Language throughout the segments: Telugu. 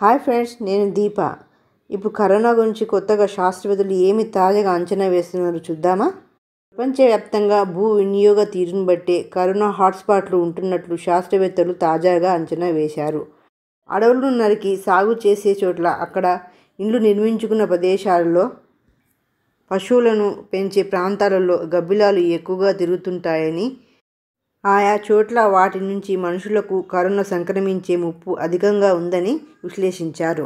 హాయ్ ఫ్రెండ్స్ నేను దీప ఇప్పుడు కరోనా గురించి కొత్తగా శాస్త్రవేత్తలు ఏమి తాజాగా అంచనా వేస్తున్నారో చూద్దామా ప్రపంచవ్యాప్తంగా భూ వినియోగ తీరును బట్టే కరోనా హాట్స్పాట్లు ఉంటున్నట్లు శాస్త్రవేత్తలు తాజాగా అంచనా వేశారు అడవులను నరికి సాగు చేసే చోట్ల అక్కడ ఇండ్లు నిర్మించుకున్న ప్రదేశాలలో పశువులను పెంచే ప్రాంతాలలో గబ్బిలాలు ఎక్కువగా తిరుగుతుంటాయని ఆయా చోట్ల వాటి నుంచి మనుషులకు కరోనా సంక్రమించే ముప్పు అధికంగా ఉందని విశ్లేషించారు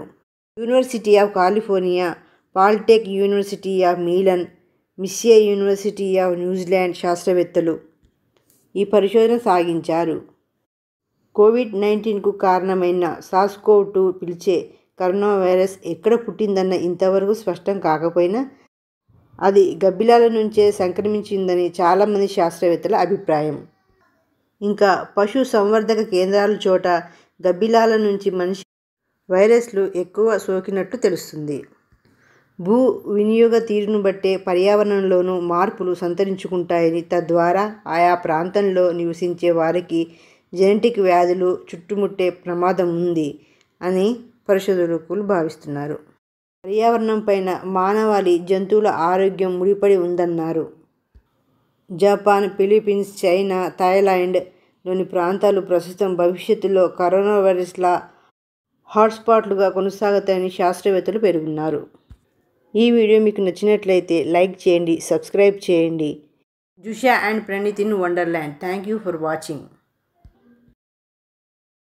university of California polytech university of Milan Massey university of New Zealand శాస్త్రవేత్తలు ఈ పరిశోధన సాగించారు కోవిడ్ నైన్టీన్కు కారణమైన సాస్కో టూ పిలిచే కరోనా వైరస్ ఎక్కడ పుట్టిందన్న ఇంతవరకు స్పష్టం కాకపోయినా అది గబ్బిలాల నుంచే సంక్రమించిందని చాలామంది శాస్త్రవేత్తల అభిప్రాయం ఇంకా పశు సంవర్ధక కేంద్రాల చోట గబ్బిలాల నుంచి మనిషి వైరస్లు ఎక్కువ సోకినట్టు తెలుస్తుంది భూ వినియోగ తీరును బట్టే పర్యావరణంలోనూ మార్పులు సంతరించుకుంటాయని తద్వారా ఆయా ప్రాంతంలో నివసించే వారికి జెనెటిక్ వ్యాధులు చుట్టుముట్టే ప్రమాదం ఉంది అని పరిశోధకులు భావిస్తున్నారు పర్యావరణం పైన మానవాళి జంతువుల ఆరోగ్యం ముడిపడి ఉందన్నారు జపాన్ ఫిలిప్పీన్స్ చైనా థాయిలాండ్ లోని ప్రాంతాలు ప్రస్తుతం భవిష్యత్తులో కరోనా వైరస్ల హాట్స్పాట్లుగా కొనసాగుతాయని శాస్త్రవేత్తలు పేర్కొన్నారు ఈ వీడియో మీకు నచ్చినట్లయితే లైక్ చేయండి సబ్స్క్రైబ్ చేయండి జుషా అండ్ ప్రణీతిన్ wonderland thank you for watching